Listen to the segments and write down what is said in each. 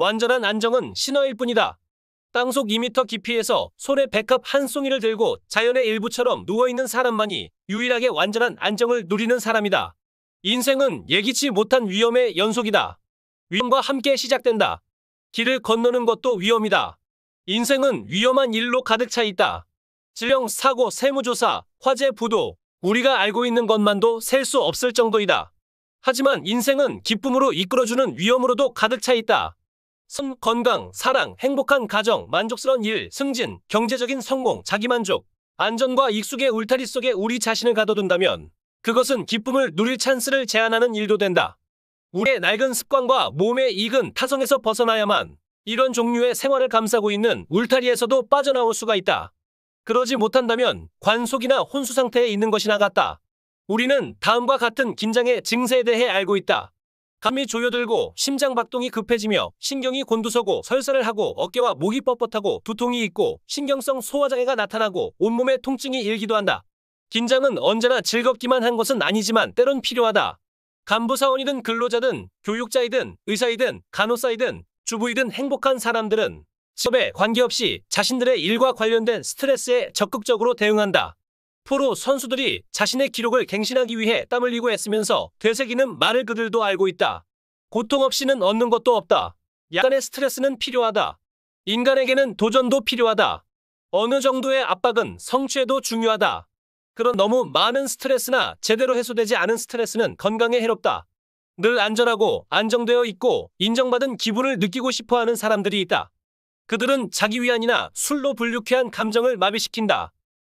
완전한 안정은 신화일 뿐이다. 땅속 2m 깊이에서 손에 백합 한 송이를 들고 자연의 일부처럼 누워있는 사람만이 유일하게 완전한 안정을 누리는 사람이다. 인생은 예기치 못한 위험의 연속이다. 위험과 함께 시작된다. 길을 건너는 것도 위험이다. 인생은 위험한 일로 가득 차 있다. 질병, 사고, 세무조사, 화재, 부도, 우리가 알고 있는 것만도 셀 수 없을 정도이다. 하지만 인생은 기쁨으로 이끌어주는 위험으로도 가득 차 있다. 삶, 건강, 사랑, 행복한 가정, 만족스러운 일, 승진, 경제적인 성공, 자기만족, 안전과 익숙의 울타리 속에 우리 자신을 가둬둔다면 그것은 기쁨을 누릴 찬스를 제한하는 일도 된다. 우리의 낡은 습관과 몸의 익은 타성에서 벗어나야만 이런 종류의 생활을 감싸고 있는 울타리에서도 빠져나올 수가 있다. 그러지 못한다면 관속이나 혼수 상태에 있는 것이나 같다. 우리는 다음과 같은 긴장의 증세에 대해 알고 있다. 감이 조여들고 심장박동이 급해지며 신경이 곤두서고 설사를 하고 어깨와 목이 뻣뻣하고 두통이 있고 신경성 소화장애가 나타나고 온몸에 통증이 일기도 한다. 긴장은 언제나 즐겁기만 한 것은 아니지만 때론 필요하다. 간부사원이든 근로자든 교육자이든 의사이든 간호사이든 주부이든 행복한 사람들은 직업에 관계없이 자신들의 일과 관련된 스트레스에 적극적으로 대응한다. 포로 선수들이 자신의 기록을 갱신하기 위해 땀 흘리고 애쓰면서 되새기는 말을 그들도 알고 있다. 고통 없이는 얻는 것도 없다. 약간의 스트레스는 필요하다. 인간에게는 도전도 필요하다. 어느 정도의 압박은 성취에도 중요하다. 그런 너무 많은 스트레스나 제대로 해소되지 않은 스트레스는 건강에 해롭다. 늘 안전하고 안정되어 있고 인정받은 기분을 느끼고 싶어하는 사람들이 있다. 그들은 자기 위안이나 술로 불해한 감정을 마비시킨다.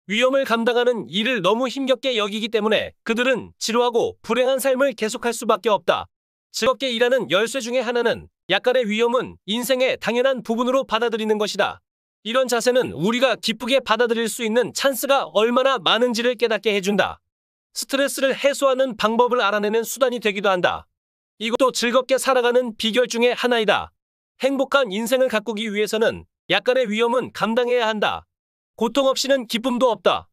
위험을 감당하는 일을 너무 힘겹게 여기기 때문에 그들은 지루하고 불행한 삶을 계속할 수밖에 없다. 즐겁게 일하는 열쇠 중의 하나는 약간의 위험은 인생의 당연한 부분으로 받아들이는 것이다. 이런 자세는 우리가 기쁘게 받아들일 수 있는 찬스가 얼마나 많은지를 깨닫게 해준다. 스트레스를 해소하는 방법을 알아내는 수단이 되기도 한다. 이것도 즐겁게 살아가는 비결 중의 하나이다. 행복한 인생을 가꾸기 위해서는 약간의 위험은 감당해야 한다. 고통 없이는 기쁨도 없다.